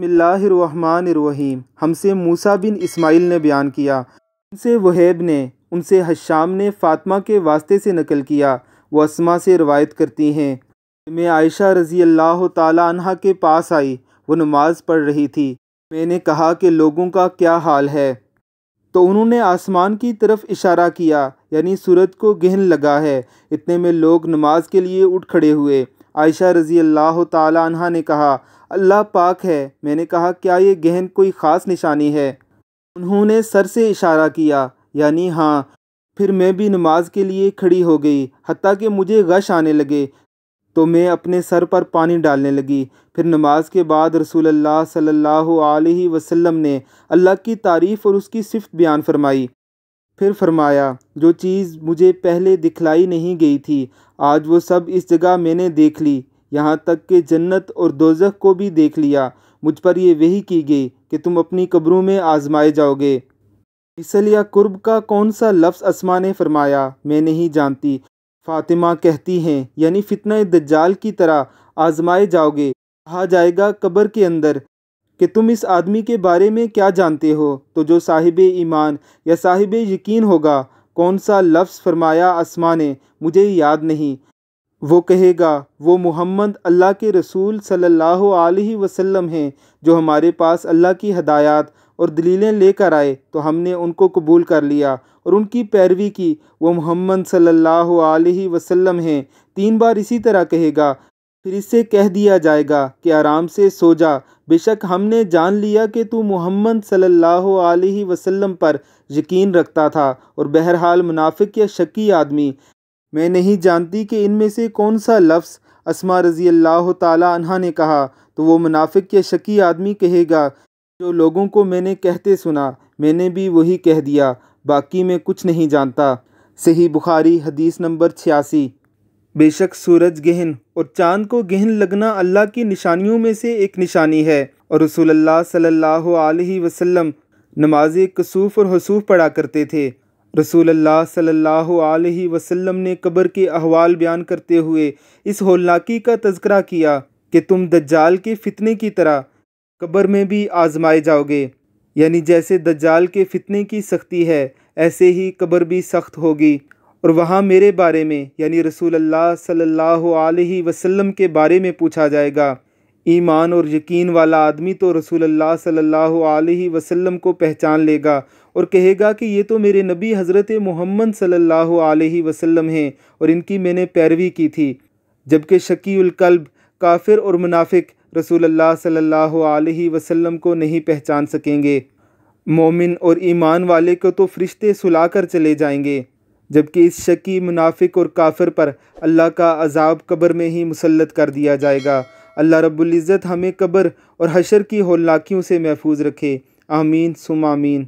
बसमिल्लाम हमसे मूसा बिन इस्माइल ने बयान किया उनसे वहैब ने उनसे हशाम ने फ़ातमा के वास्ते से नकल किया वो असमा से रवायत करती हैं मैं आयशा रज़ी अल्लाह तह के पास आई वो नमाज़ पढ़ रही थी मैंने कहा कि लोगों का क्या हाल है तो उन्होंने आसमान की तरफ इशारा किया यानी सूरज को गहन लगा है इतने में लोग नमाज के लिए उठ खड़े हुए आयशा रज़ी अल्लाह तहा ने कहा अल्लाह पाक है मैंने कहा क्या ये गहन कोई ख़ास निशानी है उन्होंने सर से इशारा किया यानी हाँ फिर मैं भी नमाज के लिए खड़ी हो गई हती कि मुझे गश आने लगे तो मैं अपने सर पर पानी डालने लगी फिर नमाज के बाद रसूल अल्लाह सल्लल्लाहु अलैहि वसल्लम ने अल्लाह की तारीफ़ और उसकी सिफत बयान फरमाई फिर फरमाया जो चीज़ मुझे पहले दिखलाई नहीं गई थी आज वो सब इस जगह मैंने देख ली यहाँ तक कि जन्नत और दोजख को भी देख लिया मुझ पर ये वही की गई कि तुम अपनी कब्रों में आजमाए जाओगे मिसल या कुर्ब का कौन सा लफ्ज़ असमा ने फरमाया मैं नहीं जानती फातिमा कहती हैं यानी फितना दज्जाल की तरह आजमाए जाओगे कहा जाएगा कब्र के अंदर कि तुम इस आदमी के बारे में क्या जानते हो तो जो साहिब ईमान या साहिब यकीन होगा कौन सा लफ्ज़ फरमाया आसमान ने मुझे याद नहीं वो कहेगा वो मोहम्मद अल्लाह के रसूल सल्लल्लाहु अलैहि वसल्लम हैं जो हमारे पास अल्लाह की हदायत और दलीलें लेकर आए तो हमने उनको कबूल कर लिया और उनकी पैरवी की वो मोहम्मद सल्लल्लाहु अलैहि वसल्लम हैं तीन बार इसी तरह कहेगा फिर इसे कह दिया जाएगा कि आराम से सो जा बेशक हमने जान लिया कि तू मोहम्मद सल्लल्लाहु अलैहि वसल्लम पर यकीन रखता था और बहरहाल मुनाफिक या शकी आदमी मैं नहीं जानती कि इनमें से कौन सा लफ्ज़ असमा रज़ी अल्लाह तहा ने कहा तो वो मुनाफिक या शकी आदमी कहेगा जो लोगों को मैंने कहते सुना मैंने भी वही कह दिया बाकी मैं कुछ नहीं जानता सही बुखारी हदीस नंबर छियासी बेशक सूरज गहन और चांद को गहन लगना अल्लाह की निशानियों में से एक निशानी है और रसूलुल्लाह सल्लल्लाहु अलैहि वसल्लम नमाज कसूफ और हसूफ पढ़ा करते थे रसूलुल्लाह सल्लल्लाहु अलैहि वसल्लम ने कब्र के अहवाल बयान करते हुए इस होलनाकी का तस्करा किया कि तुम दज्जाल के फितने की तरह कब्र में भी आजमाए जाओगे यानी जैसे दज्जाल के फितने की सख्ती है ऐसे ही कब्र भी सख्त होगी और वहाँ मेरे बारे में यानी रसूल अल्लाह सल्लल्लाहु अलैहि वसल्लम के बारे में पूछा जाएगा ईमान और यकीन वाला आदमी तो रसूल अल्लाह सल्लल्लाहु अलैहि वसल्लम को पहचान लेगा और कहेगा कि ये तो मेरे नबी हज़रत मोहम्मद सल्लल्लाहु अलैहि वसल्लम हैं और इनकी मैंने पैरवी की थी जबकि शकीलकल्ब काफिर और मुनाफिक रसूल अल्लाह सल्लल्लाहु अलैहि वसल्लम को नहीं पहचान सकेंगे मोमिन और ईमान वाले को तो फरिश्ते सुलाकर चले जाएंगे जबकि इस शकी मुनाफिक और काफिर पर अल्लाह का अजाब कब्र में ही मुसलत कर दिया जाएगा अल्लाह रब्बुल्ज़त हमें कब्र और हशर की होलनाकियों से महफूज रखे आमीन सुमामीन